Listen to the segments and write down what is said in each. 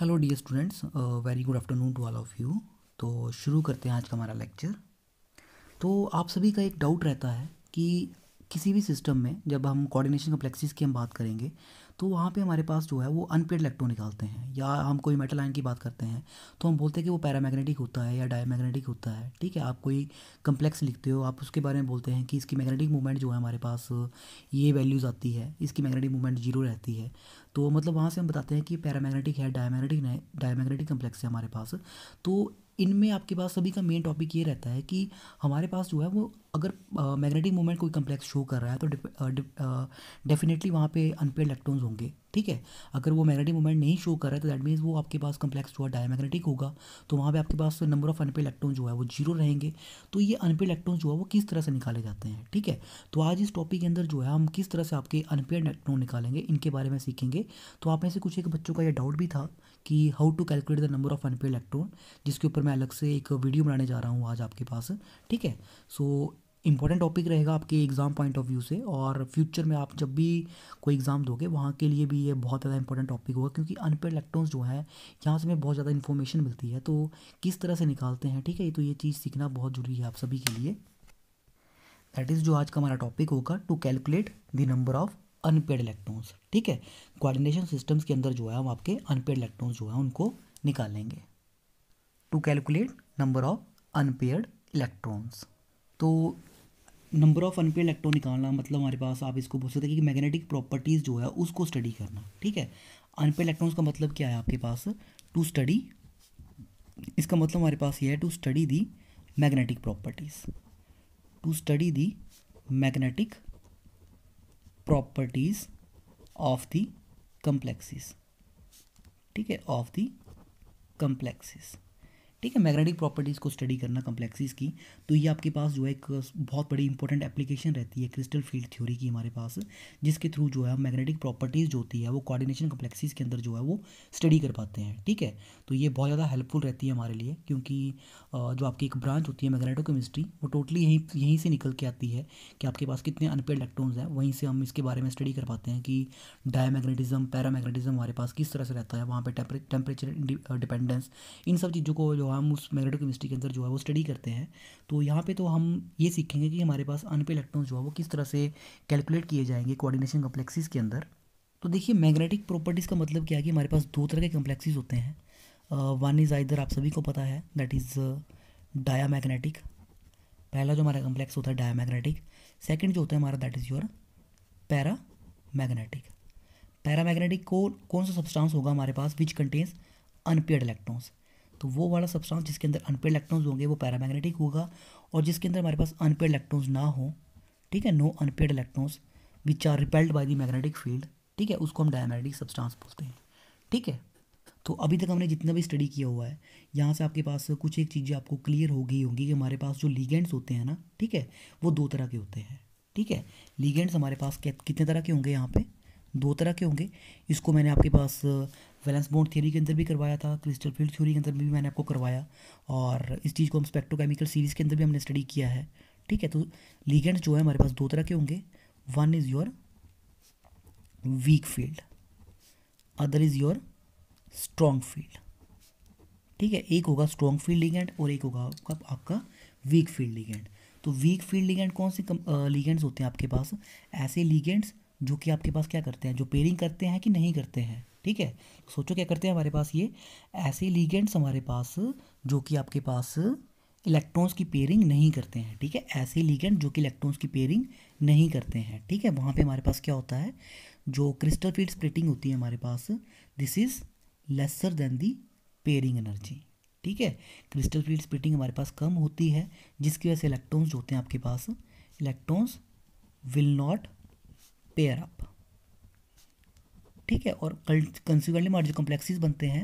hello dear students very good afternoon to all of you तो शुरू करते हैं आज का हमारा लेक्चर तो आप सभी का एक डाउट रहता है कि किसी भी सिस्टम में जब हम कोऑर्डिनेशन कम्प्लेक्सिस की हम बात करेंगे तो वहाँ पे हमारे पास जो है वो अनपेड इलेक्ट्रॉन निकालते हैं या हम कोई मेटल आयन की बात करते हैं तो हम बोलते हैं कि वो पैरामैग्नेटिक होता है या डायमैग्नेटिक होता है ठीक है आप कोई कम्प्लेक्स लिखते हो आप उसके बारे में बोलते हैं कि इसकी मैग्नेटिक मूवमेंट जो है हमारे पास ये वैल्यूज़ आती है इसकी मैग्नेटिक मूवमेंट जीरो रहती है तो मतलब वहाँ से हम बताते हैं कि पैरामैग्नेटिक है डायमैग्नेटिक डायमैग्नेटिक कम्प्लेक्स है हमारे पास तो इनमें आपके पास सभी का मेन टॉपिक ये रहता है कि हमारे पास जो है वो अगर मैग्नेटिक मोमेंट कोई कम्प्लेक्स शो कर रहा है तो डेफिनेटली वहाँ पे अनपेड इलेक्ट्रॉन्स होंगे ठीक है अगर वो मैग्नेटिक मोमेंट नहीं शो कर रहा है तो दैट मीन्स वो आपके पास कम्प्लेक्स जो है डायमैग्नेटिक होगा तो वहाँ पे आपके पास नंबर ऑफ अनपेड इलेक्ट्रॉन जो है वो जीरो रहेंगे तो ये अनपेड इलेक्ट्रॉन जो है वो किस तरह से निकाले जाते हैं ठीक है तो आज इस टॉपिक के अंदर जो है हम किस तरह से आपके अनपेड इलेक्ट्रॉन निकालेंगे इनके बारे में सीखेंगे तो आप में से कुछ एक बच्चों का यह डाउट भी था कि how to calculate the number of unpaired electron जिसके ऊपर मैं अलग से एक वीडियो बनाने जा रहा हूँ आज आपके पास ठीक है सो इंपॉर्टेंट टॉपिक रहेगा आपके एग्ज़ाम पॉइंट ऑफ व्यू से और फ्यूचर में आप जब भी कोई एग्ज़ाम दोगे वहाँ के लिए भी ये बहुत ज़्यादा इंपॉर्टेंट टॉपिक होगा क्योंकि अनपेड इलेक्ट्रॉन्स जो है यहाँ से हमें बहुत ज़्यादा इन्फॉर्मेशन मिलती है तो किस तरह से निकालते हैं ठीक है ये तो ये चीज़ सीखना बहुत ज़रूरी है आप सभी के लिए दैट इज़ जो आज का हमारा टॉपिक होगा to calculate the number of unpaired electrons ठीक है कोऑर्डिनेशन सिस्टम्स के अंदर जो है हम आपके अनपेड इलेक्ट्रॉन्स जो है उनको निकालेंगे to calculate number of unpaired electrons तो नंबर ऑफ अनपेड इलेक्ट्रॉन निकालना मतलब हमारे पास आप इसको बोल सकते हैं कि मैग्नेटिक प्रॉपर्टीज़ जो है उसको स्टडी करना ठीक है अनपेड इलेक्ट्रॉन्स का मतलब क्या है आपके पास टू स्टडी इसका मतलब हमारे पास ये है to study the magnetic properties to study the magnetic properties of the complexes ठीक है of the complexes ठीक है मैग्नेटिक प्रॉपर्टीज़ को स्टडी करना कम्प्लेक्सीज की तो ये आपके पास जो है एक बहुत बड़ी इंपॉर्टेंट एप्लीकेशन रहती है क्रिस्टल फील्ड थ्योरी की हमारे पास जिसके थ्रू जो है मैग्नेटिक प्रॉपर्टीज़ जो होती है वो कोऑर्डिनेशन कम्प्लेक्सीज के अंदर जो है वो स्टडी कर पाते हैं ठीक है तो ये बहुत ज़्यादा हेल्पफुल रहती है हमारे लिए क्योंकि जो आपकी एक ब्रांच होती है मैग्नेटो केमिस्ट्री वो टोटली यहीं यहीं से निकल के आती है कि आपके पास कितने अनपेड इलेक्ट्रॉन्स हैं वहीं से हम इसके बारे में स्टडी कर पाते हैं कि डायमैग्नेटिज्म पैरामैग्नेटिज्म हमारे पास किस तरह से रहता है वहाँ पर टेम्परेचर डिपेंडेंस इन सब चीज़ों को जो हम उस मैग्नेटोकेमिस्ट्री के अंदर जो है वो स्टडी करते हैं तो यहाँ पे तो हम ये सीखेंगे कि हमारे पास अनपे इलेक्ट्रॉन जो है वो किस तरह से कैलकुलेट किए जाएंगे कोऑर्डिनेशन कम्प्लेक्सिस के अंदर तो देखिए मैग्नेटिक प्रॉपर्टीज़ का मतलब क्या है कि हमारे पास दो तरह के कम्प्लेक्सेस होते हैं वन इज़ आइदर आप सभी को पता है दैट इज़ डाया मैग्नेटिक पहला जो हमारा कम्प्लेक्स होता है डाया मैग्नेटिक सेकेंड जो होता है हमारा that is your paramagnetic paramagnetic को कौन सा सब्सटेंस होगा हमारे पास विच कंटेन्स अनपेड इलेक्ट्रॉन्स तो वो वाला सब्सटेंस जिसके अंदर अनपेड इलेक्ट्रॉन्स होंगे वो पैरामैग्नेटिक होगा और जिसके अंदर हमारे पास अनपेड इलेक्ट्रॉन्स ना हो ठीक है no unpaired electrons which are repelled by the magnetic field ठीक है उसको हम डायमैग्नेटिक सब्सटेंस बोलते हैं ठीक है तो अभी तक हमने जितना भी स्टडी किया हुआ है यहाँ से आपके पास कुछ एक चीज़ें आपको क्लियर हो गई होंगी कि हमारे पास जो लीगेंड्स होते हैं ना ठीक है वो दो तरह के होते हैं ठीक है लीगेंड्स हमारे पास कितने तरह के होंगे यहाँ पे दो तरह के होंगे इसको मैंने आपके पास वैलेंस बोन थ्योरी के अंदर भी करवाया था क्रिस्टल फील्ड थ्योरी के अंदर भी मैंने आपको करवाया और इस चीज़ को हम स्पेक्ट्रोकेमिकल सीरीज़ के अंदर भी हमने स्टडी किया है ठीक है तो लीगेंड्स जो है हमारे पास दो तरह के होंगे one is your weak field other is your strong field ठीक है एक होगा स्ट्रॉन्ग फील्ड लीगेंड और एक होगा आपका आपका वीक फील्ड लीगेंड तो वीक फील्ड लीगेंड कौन से लीगेंड्स होते हैं आपके पास ऐसे लीगेंड्स जो कि आपके पास क्या करते हैं जो पेयरिंग करते हैं कि नहीं करते हैं ठीक है सोचो क्या करते हैं हमारे पास ये ऐसे लीगेंट्स हमारे पास जो कि आपके पास इलेक्ट्रॉन्स की पेयरिंग नहीं करते हैं ठीक है ऐसे लीगेंट जो कि इलेक्ट्रॉन्स की पेयरिंग नहीं करते हैं ठीक है वहाँ पे हमारे पास क्या होता है जो क्रिस्टल फील्ड स्प्लिटिंग होती है हमारे पास this is lesser than the pairing energy ठीक है क्रिस्टल फील्ड स्प्लिटिंग हमारे पास कम होती है जिसकी वजह से इलेक्ट्रॉन्स जो होते हैं आपके पास electrons will not pair up ठीक है और कंसिक्वेंटली हमारे जो कम्प्लेक्सीज बनते हैं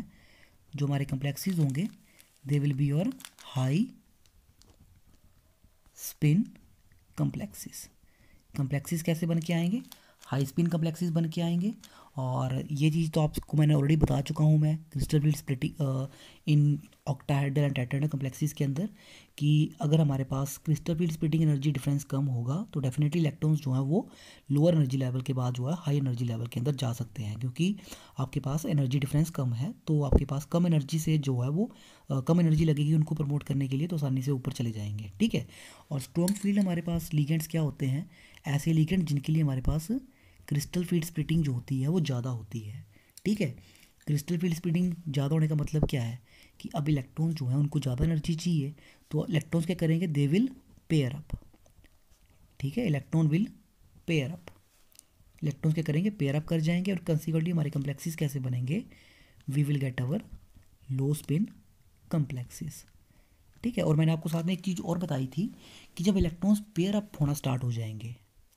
जो हमारे कम्प्लेक्सीज होंगे they will be your high spin complexes complexes कैसे बन के आएंगे हाई स्पिन कम्प्लेक्सीज बन के आएंगे और ये चीज़ तो आपको मैंने ऑलरेडी बता चुका हूँ मैं crystal field splitting in octahedral and tetrahedral complexes के अंदर कि अगर हमारे पास crystal field splitting energy difference कम होगा तो डेफिनेटली इलेक्ट्रॉन्स जो हैं वो लोअर एनर्जी लेवल के बाद जो है हाई एनर्जी लेवल के अंदर जा सकते हैं क्योंकि आपके पास एनर्जी डिफरेंस कम है तो आपके पास कम एनर्जी से जो है वो आ, कम एनर्जी लगेगी उनको प्रमोट करने के लिए तो आसानी से ऊपर चले जाएंगे ठीक है और स्ट्रॉन्ग फील्ड हमारे पास लीगेंट्स क्या होते हैं ऐसे लीगेंट जिनके लिए हमारे पास क्रिस्टल फील्ड स्प्लिटिंग जो होती है वो ज़्यादा होती है ठीक है क्रिस्टल फील्ड स्प्लिटिंग ज़्यादा होने का मतलब क्या है कि अब इलेक्ट्रॉन्स जो हैं उनको ज़्यादा एनर्जी चाहिए तो इलेक्ट्रॉन्स क्या करेंगे दे विल पेयर अप ठीक है electron will pair up electrons क्या करेंगे पेयर अप कर जाएंगे और कंसिक्वेंटली हमारे कम्प्लेक्सिस कैसे बनेंगे we will get our low spin complexes ठीक है और मैंने आपको साथ में एक चीज़ और बताई थी कि जब इलेक्ट्रॉन्स पेयर अप होना स्टार्ट हो जाएंगे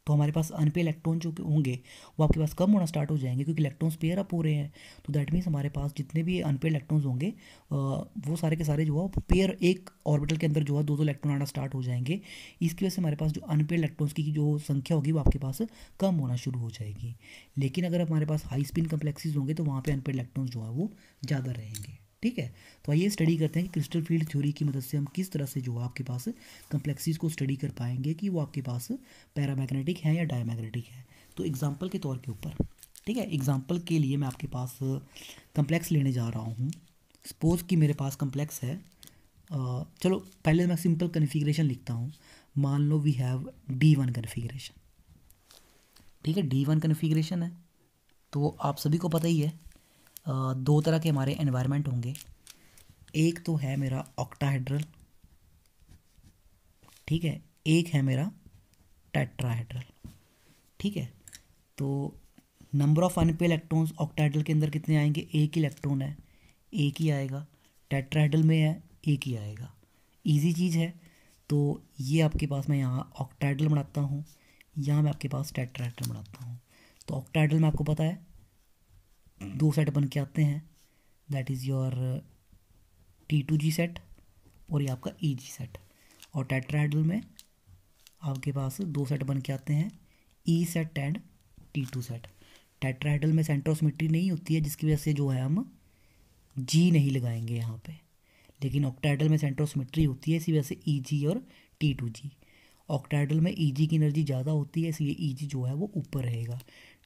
तो हमारे पास अनपे इलेक्ट्रॉन जो होंगे वो आपके पास कम होना स्टार्ट हो जाएंगे क्योंकि इलेक्ट्रॉन्स पेयर अप हो रहे हैं तो दैट मीन्स हमारे पास जितने भी अनपे इलेक्ट्रॉन्स होंगे वो सारे के सारे जो है पेयर एक ऑर्बिटल के अंदर जो है दो दो इलेक्ट्रॉन आना स्टार्ट हो जाएंगे इसकी वजह से हमारे पास जो अनपे इलेक्ट्रॉन्स की जो संख्या होगी वो आपके पास कम होना शुरू हो जाएगी लेकिन अगर हमारे पास हाई स्पिन कम्प्लेक्सेज होंगे तो वहाँ पर अनपेड इलेक्ट्रॉन्स जो है वो ज़्यादा रहेंगे ठीक है तो आइए स्टडी करते हैं कि क्रिस्टल फील्ड थ्योरी की मदद से हम किस तरह से जो आपके पास कम्प्लेक्सीज को स्टडी कर पाएंगे कि वो आपके पास पैरामैग्नेटिक है या डायमैग्नेटिक है तो एग्जाम्पल के तौर के ऊपर ठीक है एग्जाम्पल के लिए मैं आपके पास कम्प्लेक्स लेने जा रहा हूँ सपोज कि मेरे पास कम्प्लेक्स है चलो पहले मैं सिंपल कन्फिग्रेशन लिखता हूँ मान लो we have D one configuration ठीक है डी वन कन्फिग्रेशन है तो आप सभी को पता ही है दो तरह के हमारे एनवायरनमेंट होंगे एक तो है मेरा ऑक्टाहाइड्रल ठीक है एक है मेरा टेट्राहाइड्रल ठीक है तो number of unpaired electrons octahedral के अंदर कितने आएंगे एक ही इलेक्ट्रॉन है एक ही आएगा टेट्राहाइड्रल में है एक ही आएगा इजी चीज़ है तो ये आपके पास मैं यहाँ ऑक्टाहाइड्रल बनाता हूँ यहाँ मैं आपके पास टेट्राहाइड्रल बनाता हूँ तो ऑक्टाहाइड्रल में आपको पता है दो सेट बन के आते हैं that is your T two G set और ये आपका ई जी सेट और टेट्राइडल में आपके पास दो सेट बन के आते हैं E set and T two set tetrahedral में सेंट्रोसमिट्री नहीं होती है जिसकी वजह से जो है हम जी नहीं लगाएंगे यहाँ पे लेकिन ऑक्टाइडल में सेंट्रोसमिट्री होती है इसी वजह से ई e जी और टी टू जी ऑक्टाइडल में ई e जी की एनर्जी ज़्यादा होती है इसलिए ई e जी जो है वो ऊपर रहेगा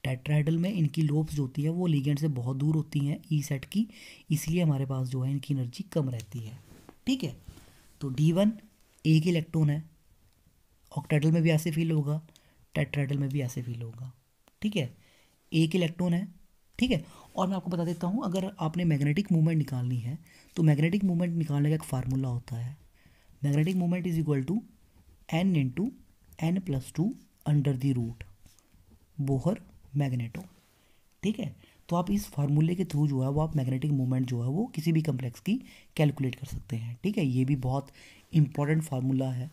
टेट्राइडल में इनकी लोब्स जो होती है वो लीगेंड से बहुत दूर होती हैं ई e सेट की इसलिए हमारे पास जो है इनकी एनर्जी कम रहती है ठीक है तो डी वन एक इलेक्ट्रॉन है ऑक्टाइडल में भी ऐसे फील होगा टेट्राइडल में भी ऐसे फील होगा ठीक है एक इलेक्ट्रॉन है ठीक है और मैं आपको बता देता हूँ अगर आपने मैग्नेटिक मूवमेंट निकालनी है तो मैग्नेटिक मूवमेंट निकालने का एक फार्मूला होता है magnetic movement is equal to N into N plus two under the root Bohr magneton ठीक है तो आप इस फार्मूले के थ्रू जो है वो आप मैग्नेटिक मोमेंट जो है वो किसी भी कम्प्लेक्स की कैलकुलेट कर सकते हैं ठीक है ये भी बहुत इंपॉर्टेंट फार्मूला है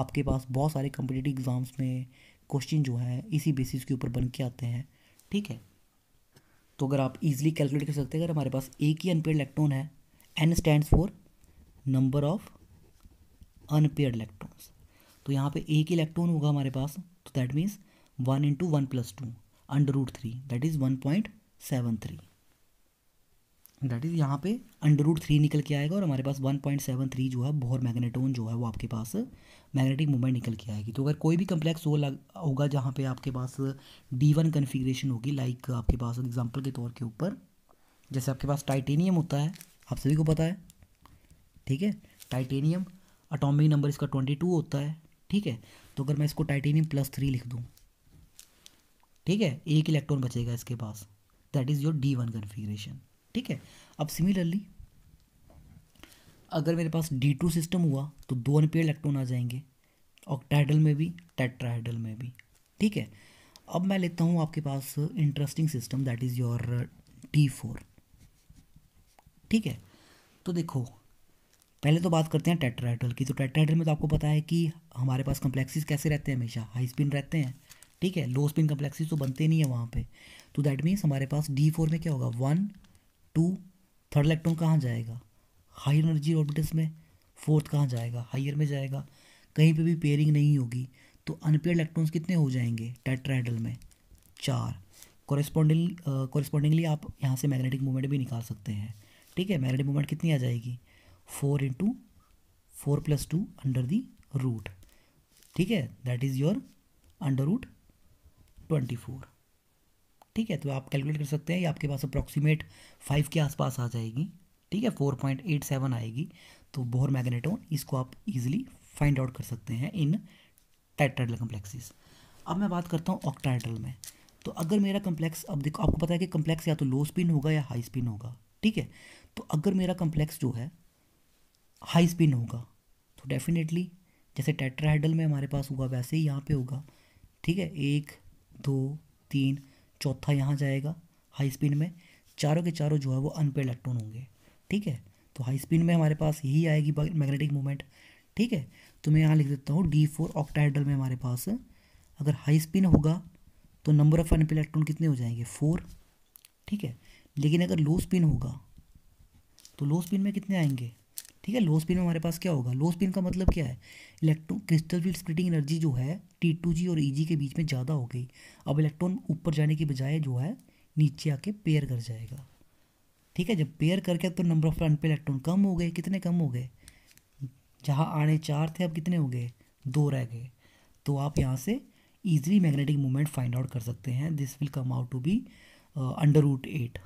आपके पास बहुत सारे कम्पिटेटिव एग्ज़ाम्स में क्वेश्चन जो है इसी बेसिस के ऊपर बन के आते हैं ठीक है तो अगर आप इजीली कैलकुलेट कर सकते हैं अगर हमारे पास एक ही अनपेयर इलेक्ट्रॉन है N stands for number of unpaired electrons तो यहाँ पे एक इलेक्ट्रॉन होगा हमारे पास तो that means one into one plus two under root three that is one point seven three that is यहाँ पे अंडर रूट थ्री निकल के आएगा और हमारे पास वन पॉइंट सेवन थ्री जो है बोहर मैग्नेटोन जो है वो आपके पास मैग्नेटिक मोमेंट निकल के आएगी तो अगर कोई भी कम्प्लेक्स हो लग होगा जहाँ पे आपके पास डी वन कन्फिग्रेशन होगी लाइक आपके पास एग्जाम्पल के तौर के ऊपर जैसे आपके पास टाइटेनियम होता है आप सभी को पता है ठीक है टाइटेनियम अटोमिक नंबर इसका ट्वेंटी टू होता है ठीक है तो अगर मैं इसको टाइटेनियम प्लस थ्री लिख दूँ ठीक है एक इलेक्ट्रॉन बचेगा इसके पास that is your D one configuration ठीक है अब सिमिलरली अगर मेरे पास डी टू सिस्टम हुआ तो दो अनपेयर इलेक्ट्रॉन आ जाएंगे ऑक्टाइडल में भी टेट्राइडल में भी ठीक है अब मैं लेता हूँ आपके पास interesting system that is your T four ठीक है तो देखो पहले तो बात करते हैं टेट्राइडल की तो टेट्राइडल में तो आपको पता है कि हमारे पास कम्प्लेक्सिस कैसे रहते हैं हमेशा हाई स्पिन रहते हैं ठीक है लो स्पिन कम्प्लेक्सिस तो बनते नहीं है वहाँ पे तो दैट मीन्स हमारे पास डी फोर में क्या होगा वन टू थर्ड इलेक्ट्रॉन कहाँ जाएगा हाई एनर्जी ऑर्बिटल्स में फोर्थ कहाँ जाएगा हाइयर में जाएगा कहीं पे भी पेयरिंग नहीं होगी तो अनपेयर इलेक्ट्रॉन्स कितने हो जाएंगे टेट्राहेड्रल में चार कॉरेस्पॉन्डिंग कॉरेस्पॉन्डिंगली uh, आप यहाँ से मैग्नेटिक मूवमेंट भी निकाल सकते हैं ठीक है मैग्नेटिक मूवमेंट कितनी आ जाएगी four into four plus two under the root ठीक है that is your under root twenty four ठीक है तो आप कैलकुलेट कर सकते हैं ये आपके पास अप्रॉक्सीमेट फाइव के आसपास आ जाएगी ठीक है फोर पॉइंट एट सेवन आएगी तो बोहर मैग्नेटोन इसको आप इजीली फाइंड आउट कर सकते हैं इन टाइट्राइडल कम्प्लेक्सेस अब मैं बात करता हूँ ऑक्टाइटल में तो अगर मेरा कम्प्लेक्स अब देखो आपको पता है कि कम्प्लेक्स या तो लो स्पिन होगा या हाई स्पिन होगा ठीक है तो अगर मेरा कम्प्लेक्स जो है हाई स्पिन होगा तो डेफिनेटली जैसे टेट्राहेडल में हमारे पास हुआ वैसे ही यहाँ पे होगा ठीक है एक दो तीन चौथा यहाँ जाएगा हाई स्पीड में चारों के चारों जो है वो अनपेड इलेक्ट्रॉन होंगे ठीक है तो हाई स्पीड में हमारे पास यही आएगी मैग्नेटिक मूवमेंट ठीक है तो मैं यहाँ लिख देता हूँ डी फोर ऑक्टाइडल में हमारे पास अगर हाई स्पिन होगा तो नंबर ऑफ अनपेड इलेक्ट्रॉन कितने हो जाएंगे फोर ठीक है लेकिन अगर लो स्पिन होगा तो लो स्पिन में कितने आएंगे ठीक है लो स्पिन में हमारे पास क्या होगा लो स्पिन का मतलब क्या है electron crystal field splitting energy जो है टी टू जी और ई e जी के बीच में ज़्यादा हो गई अब इलेक्ट्रॉन ऊपर जाने की बजाय जो है नीचे आके पेयर कर जाएगा ठीक है जब पेयर करके तो नंबर ऑफ फ्रंट पे इलेक्ट्रॉन कम हो गए कितने कम हो गए जहाँ आने चार थे अब कितने हो गए दो रह गए तो आप यहाँ से easily magnetic movement find out कर सकते हैं this will come out to be under root eight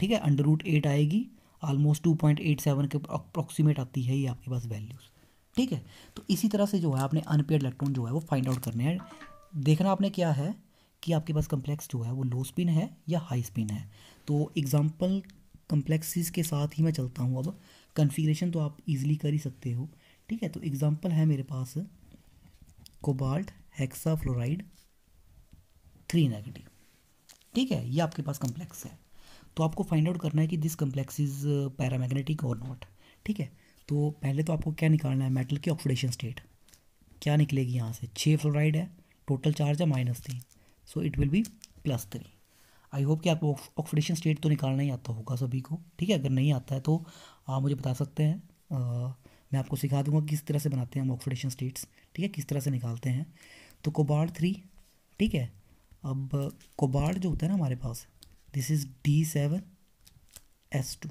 ठीक है अंडर रूट एट आएगी almost two point eight seven के अप्रॉक्सीमेट आती है ये आपके पास वैल्यूज़ ठीक है तो इसी तरह से जो है आपने अनपेड इलेक्ट्रॉन जो है वो फाइंड आउट करने हैं देखना आपने क्या है कि आपके पास कम्प्लेक्स जो है वो लो स्पिन है या हाई स्पिन है तो एग्जाम्पल कम्प्लेक्सिस के साथ ही मैं चलता हूँ अब कन्फिग्रेशन तो आप इजिली कर ही सकते हो ठीक है तो एग्जाम्पल है मेरे पास cobalt hexafluoride three negative ठीक है ये आपके पास कम्प्लेक्स है तो आपको फाइंड आउट करना है कि दिस कम्प्लेक्स इज पैरामैग्नेटिक और नॉट ठीक है तो पहले तो आपको क्या निकालना है मेटल की ऑक्सीडेशन स्टेट क्या निकलेगी यहाँ से छः फ्लोराइड है टोटल चार्ज है minus three so it will be plus three I hope कि आपको ऑक्सीडेशन स्टेट तो निकालना ही आता होगा सभी को ठीक है अगर नहीं आता है तो आप मुझे बता सकते हैं आ, मैं आपको सिखा दूंगा किस तरह से बनाते हैं हम ऑक्सीडेशन स्टेट्स ठीक है किस तरह से निकालते हैं तो कोबार्ड थ्री ठीक है अब कोबार्ड जो होता है ना हमारे पास this is D seven S two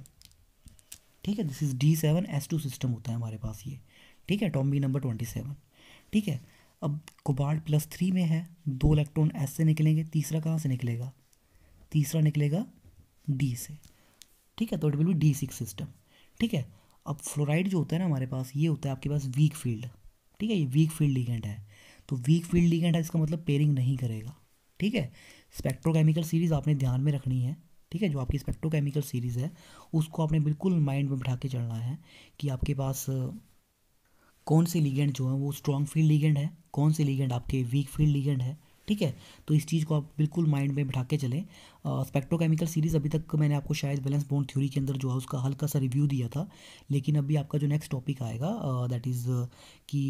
ठीक है this is D seven S two system होता है हमारे पास ये ठीक है टॉम्बी नंबर ट्वेंटी सेवन ठीक है अब कोबाल्ट प्लस थ्री में है दो इलेक्ट्रॉन एस से निकलेंगे तीसरा कहाँ से निकलेगा तीसरा निकलेगा डी से ठीक है तो it will be D six system ठीक है अब फ्लोराइड जो होता है ना हमारे पास ये होता है आपके पास वीक फील्ड ठीक है ये वीक फील्ड लिगेंड है तो वीक फील्ड लिगेंड है इसका मतलब पेयरिंग नहीं करेगा ठीक है स्पेक्ट्रोकेमिकल सीरीज़ आपने ध्यान में रखनी है ठीक है जो आपकी स्पेक्ट्रोकेमिकल सीरीज़ है उसको आपने बिल्कुल माइंड में बिठा के चलना है कि आपके पास कौन से लीगेंड जो हैं वो स्ट्रॉन्ग फील्ड लीगेंड है कौन से लीगेंड आपके वीक फील्ड लीगेंड है ठीक है तो इस चीज़ को आप बिल्कुल माइंड में बिठा के चलें स्पेक्ट्रोकेमिकल सीरीज़ अभी तक मैंने आपको शायद बैलेंस बोन थ्योरी के अंदर जो है उसका हल्का सा रिव्यू दिया था लेकिन अभी आपका जो नेक्स्ट टॉपिक आएगा दैट इज़ कि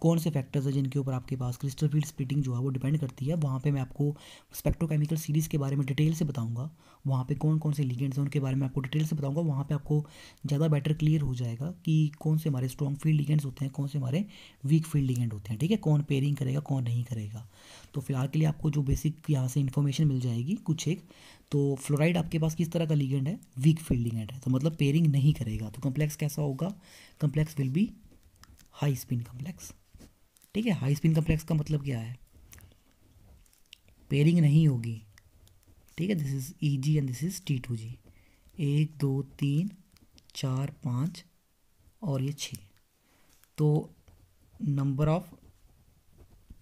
कौन से फैक्टर्स हैं जिनके ऊपर आपके पास क्रिस्टल फील्ड स्प्लिटिंग जो है वो डिपेंड करती है वहाँ पर मैं आपको स्पेक्ट्रोकेमिकल सीरीज़ के बारे में डिटेल से बताऊँगा वहाँ पर कौन कौन से लीगेंट्स हैं उनके बारे में आपको डिटेल से बताऊँगा वहाँ पर आपको ज़्यादा बेटर क्लियर हो जाएगा कि कौन से हमारे स्ट्रॉन्ग फील्ड लीगेंट्स होते हैं कौन से हमारे वीक फील्ड लीगेंट होते हैं ठीक है कौन पेयरिंग करेगा कौन नहीं करेगा तो फिलहाल के लिए आपको जो बेसिक यहाँ से इन्फॉर्मेशन मिल जाएगी कुछ एक तो फ्लोराइड आपके पास किस तरह का लीगेंड है वीक फील्ड एंड है तो मतलब पेयरिंग नहीं करेगा तो कम्प्लेक्स कैसा होगा complex will be high spin complex ठीक है हाई स्पिन कम्प्लेक्स का मतलब क्या है पेयरिंग नहीं होगी ठीक है this is E G and this is T two G एक दो तीन चार पाँच और ये छः तो नंबर ऑफ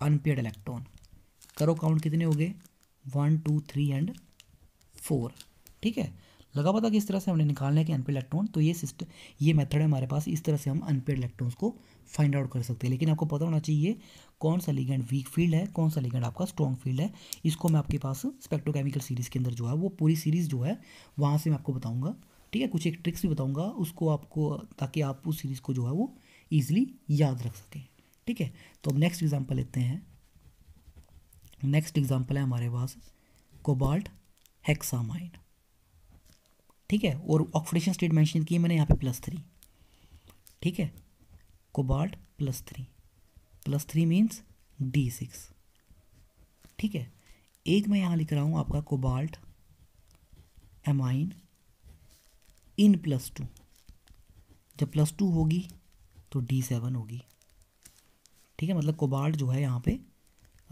अनपेड इलेक्ट्रॉन करो काउंट कितने हो गए one two three and four ठीक है लगा पता कि इस तरह से हमने निकालने के अनपेड इलेक्ट्रॉन तो ये सिस्टम ये मेथड है हमारे पास इस तरह से हम अनपेड इलेक्ट्रॉन्स को फाइंड आउट कर सकते हैं लेकिन आपको पता होना चाहिए कौन सा लिगेंड वीक फील्ड है कौन सा लिगेंड आपका स्ट्रॉन्ग फील्ड है इसको मैं आपके पास स्पेक्ट्रोकेमिकल सीरीज़ के अंदर जो है वो पूरी सीरीज़ जो है वहाँ से मैं आपको बताऊँगा ठीक है कुछ एक ट्रिक्स भी बताऊँगा उसको आपको ताकि आप उस सीरीज़ को जो है वो ईजिली याद रख सकें ठीक है तो अब नेक्स्ट एग्जाम्पल लेते हैं नेक्स्ट एग्जाम्पल है हमारे पास कोबाल्ट हेक्सामाइन ठीक है और ऑक्सीडेशन स्टेट मेंशन की मैंने यहाँ पे प्लस थ्री ठीक है cobalt plus three plus three means D six ठीक है एक मैं यहाँ लिख रहा हूँ आपका cobalt amine in plus two जब प्लस टू होगी तो डी सेवन होगी ठीक है मतलब कोबाल्ट जो है यहाँ पे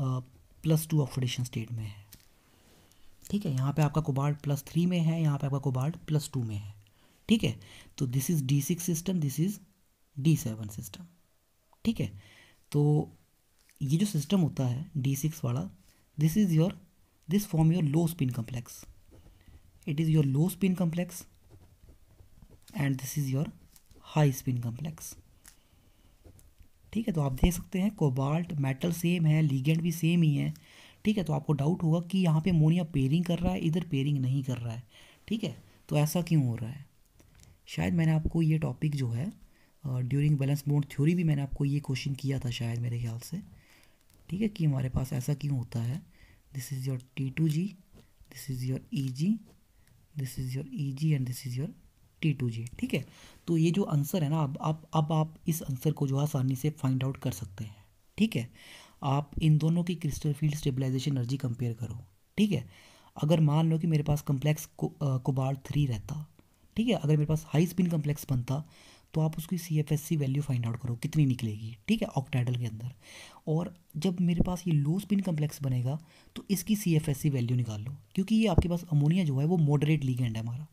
प्लस टू ऑक्सीडेशन स्टेट में है ठीक है यहाँ पे आपका कोबाल्ट प्लस थ्री में है यहाँ पे आपका कोबाल्ट प्लस टू में है ठीक है तो this is D six system this is D seven system ठीक है तो ये जो सिस्टम होता है डी सिक्स वाला this is your this form your low spin complex it is your low spin complex and this is your high spin complex ठीक है तो आप देख सकते हैं कोबाल्ट मेटल सेम है लीगेंड भी सेम ही है ठीक है तो आपको डाउट होगा कि यहाँ पे अमोनिया पेयरिंग कर रहा है इधर पेयरिंग नहीं कर रहा है ठीक है तो ऐसा क्यों हो रहा है शायद मैंने आपको ये टॉपिक जो है ड्यूरिंग बैलेंस बोर्ड थ्योरी भी मैंने आपको ये क्वेश्चन किया था शायद मेरे ख्याल से ठीक है कि हमारे पास ऐसा क्यों होता है this is your T two G this is your E G this is your E G and this is your T two G ठीक है तो ये जो आंसर है ना अब आप अब आप इस आंसर को जो है आसानी से फाइंड आउट कर सकते हैं ठीक है आप इन दोनों की crystal field stabilization energy compare करो ठीक है अगर मान लो कि मेरे पास कम्प्लेक्स कोबार थ्री रहता ठीक है अगर मेरे पास हाई स्पिन कम्प्लेक्स बनता तो आप उसकी C F S C value find out करो कितनी निकलेगी ठीक है ऑक्टाइडल के अंदर और जब मेरे पास ये लो स्पिन कम्प्लेक्स बनेगा तो इसकी C F S C value निकाल लो क्योंकि ये आपके पास अमोनिया जो है वो मॉडरेट लीगेंड है हमारा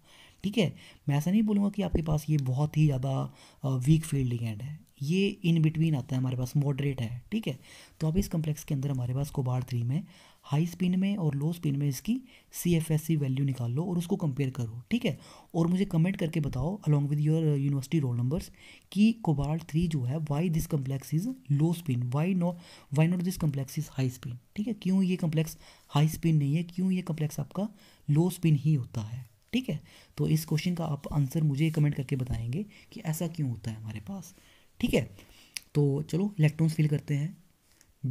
ठीक है मैं ऐसा नहीं बोलूँगा कि आपके पास ये बहुत ही ज़्यादा वीक फील्ड लीगेंड है ये इन बिटवीन आता है हमारे पास मॉडरेट है ठीक है तो अब इस कम्प्लेक्स के अंदर हमारे पास कोबार थ्री में हाई स्पिन में और लो स्पिन में इसकी C F S C value निकाल लो और उसको कंपेयर करो ठीक है और मुझे कमेंट करके बताओ along with your university roll numbers कि कोबार थ्री जो है why this complex is low spin why not why not this complex is high spin ठीक है क्यों ये कम्प्लेक्स हाई स्पिन नहीं है क्यों ये कम्प्लेक्स आपका लो स्पिन ही होता है ठीक है तो इस क्वेश्चन का आप आंसर मुझे कमेंट करके बताएंगे कि ऐसा क्यों होता है हमारे पास ठीक है तो चलो इलेक्ट्रॉन्स फिल करते हैं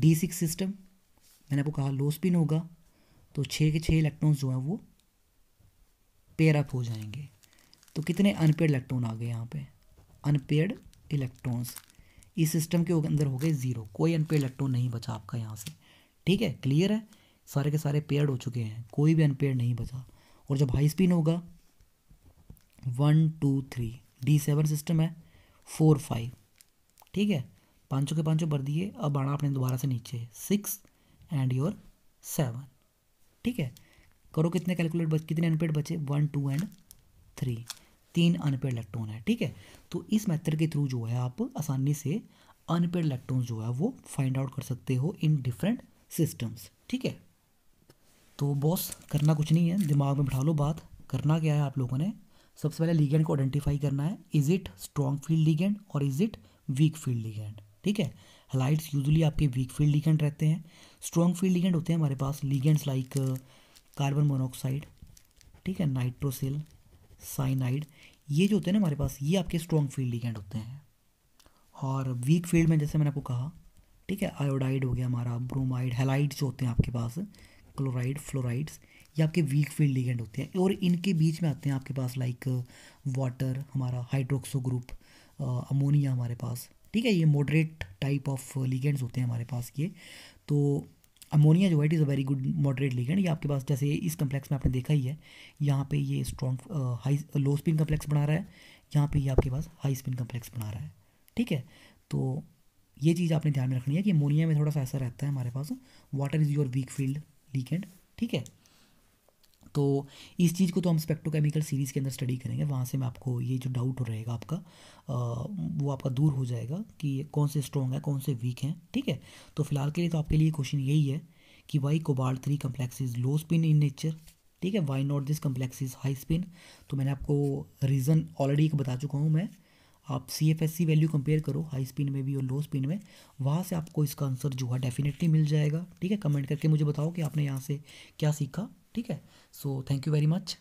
डी सिक्स सिस्टम मैंने आपको कहा लो स्पिन होगा तो छः के छः इलेक्ट्रॉन्स जो हैं वो पेयर अप हो जाएंगे तो कितने अनपेड इलेक्ट्रॉन आ गए यहाँ पे अनपेड इलेक्ट्रॉन्स इस सिस्टम के अंदर हो गए ज़ीरो कोई अनपेड इलेक्ट्रॉन नहीं बचा आपका यहाँ से ठीक है क्लियर है सारे के सारे पेयर्ड हो चुके हैं कोई भी अनपेड नहीं बचा और जब हाई स्पिन होगा one two three D seven system है फोर फाइव ठीक है पाँचों के पाँचों भर दिए अब बढ़ा आपने दोबारा से नीचे सिक्स एंड योर सेवन ठीक है करो कितने कैलकुलेट बच कितने अनपेड बचे वन टू एंड थ्री तीन अनपेड इलेक्ट्रॉन है ठीक है तो इस मेथड के थ्रू जो है आप आसानी से अनपेड इलेक्ट्रॉन जो है वो फाइंड आउट कर सकते हो इन डिफरेंट सिस्टम्स ठीक है तो बॉस करना कुछ नहीं है दिमाग में बिठा लो बात करना क्या है आप लोगों ने सबसे पहले लीगेंड को आइडेंटिफाई करना है is it strong field ligand और is it weak field ligand ठीक है हलाइट्स यूजली आपके वीक फील्ड लिगेंड रहते हैं स्ट्रॉन्ग फील्ड लिगेंड होते हैं हमारे पास लिगेंड्स लाइक कार्बन मोनोक्साइड ठीक है नाइट्रोसिल साइनाइड ये जो होते हैं ना हमारे पास ये आपके स्ट्रॉन्ग फील्ड लिगेंड होते हैं और वीक फील्ड में जैसे मैंने आपको कहा ठीक है आयोडाइड हो गया हमारा ब्रोमाइड हेलाइड जो होते हैं आपके पास क्लोराइड फ्लोराइड्स ये आपके वीक फील्ड लिगेंड होते हैं और इनके बीच में आते हैं आपके पास लाइक वाटर uh, हमारा हाइड्रोक्सो ग्रुप अमोनिया हमारे पास ठीक है ये मॉडरेट टाइप ऑफ लीगेंड्स होते हैं हमारे पास ये तो अमोनिया जो है it is a very good moderate ligand ये आपके पास जैसे इस कम्प्लेक्स में आपने देखा ही है यहाँ पे ये strong high low spin complex बना रहा है यहाँ पे ये आपके पास हाई स्पिन कम्प्लेक्स बना रहा है ठीक है तो ये चीज़ आपने ध्यान में रखनी है कि अमोनिया में थोड़ा सा ऐसा रहता है हमारे पास water is your weak field ligand ठीक है तो इस चीज़ को तो हम स्पेक्ट्रोकेमिकल सीरीज़ के अंदर स्टडी करेंगे वहाँ से मैं आपको ये जो डाउट रहेगा आपका आ, वो आपका दूर हो जाएगा कि कौन से स्ट्रॉन्ग है कौन से वीक हैं ठीक है तो फिलहाल के लिए तो आपके लिए क्वेश्चन यही है कि why cobalt three complex is low spin in nature ठीक है why not this complex is high spin तो मैंने आपको रीज़न ऑलरेडी एक बता चुका हूँ मैं आप C F S C value compare करो हाई स्पिन में भी और लो स्पिन में वहाँ से आपको इसका आंसर जो है डेफिनेटली मिल जाएगा ठीक है कमेंट करके मुझे बताओ कि आपने यहाँ से क्या सीखा ठीक है so thank you very much